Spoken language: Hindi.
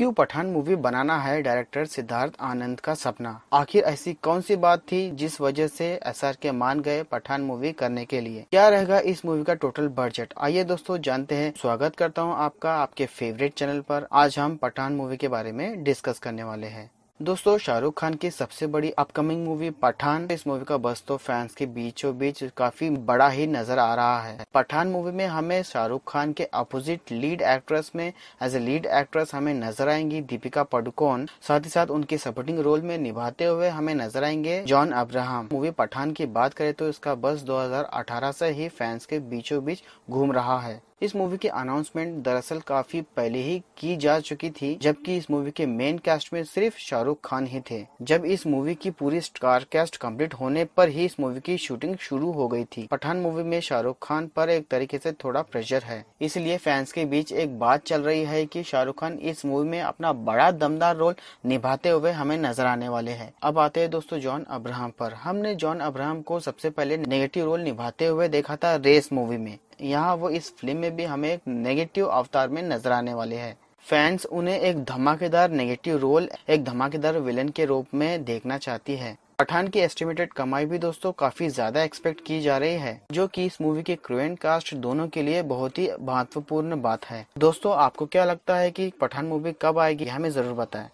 क्यों पठान मूवी बनाना है डायरेक्टर सिद्धार्थ आनंद का सपना आखिर ऐसी कौन सी बात थी जिस वजह से एस के मान गए पठान मूवी करने के लिए क्या रहेगा इस मूवी का टोटल बजट आइए दोस्तों जानते हैं स्वागत करता हूं आपका आपके फेवरेट चैनल पर आज हम पठान मूवी के बारे में डिस्कस करने वाले हैं दोस्तों शाहरुख खान की सबसे बड़ी अपकमिंग मूवी पठान इस मूवी का बस तो फैंस के बीचों बीच काफी बड़ा ही नजर आ रहा है पठान मूवी में हमें शाहरुख खान के अपोजिट लीड एक्ट्रेस में एज ए लीड एक्ट्रेस हमें नजर आएंगी दीपिका पडुकोन साथ ही साथ उनके सपोर्टिंग रोल में निभाते हुए हमें नजर आएंगे जॉन अब्राहम मूवी पठान की बात करें तो इसका बस दो से ही फैंस के बीचों बीच घूम रहा है इस मूवी की अनाउंसमेंट दरअसल काफी पहले ही की जा चुकी थी जबकि इस मूवी के मेन कास्ट में सिर्फ शाहरुख खान ही थे जब इस मूवी की पूरी स्टार कास्ट कंप्लीट होने पर ही इस मूवी की शूटिंग शुरू हो गई थी पठान मूवी में शाहरुख खान पर एक तरीके से थोड़ा प्रेशर है इसलिए फैंस के बीच एक बात चल रही है की शाहरुख खान इस मूवी में अपना बड़ा दमदार रोल निभाते हुए हमें नजर आने वाले है अब आते हैं दोस्तों जॉन अब्राहम पर हमने जॉन अब्राहम को सबसे पहले नेगेटिव रोल निभाते हुए देखा था रेस मूवी में यहाँ वो इस फिल्म में भी हमें एक नेगेटिव अवतार में नजर आने वाले हैं फैंस उन्हें एक धमाकेदार नेगेटिव रोल एक धमाकेदार विलन के रूप में देखना चाहती है पठान की एस्टिमेटेड कमाई भी दोस्तों काफी ज्यादा एक्सपेक्ट की जा रही है जो कि इस मूवी के क्रू एंड कास्ट दोनों के लिए बहुत ही महत्वपूर्ण बात है दोस्तों आपको क्या लगता है कि पठान मूवी कब आएगी हमें जरूर बताएं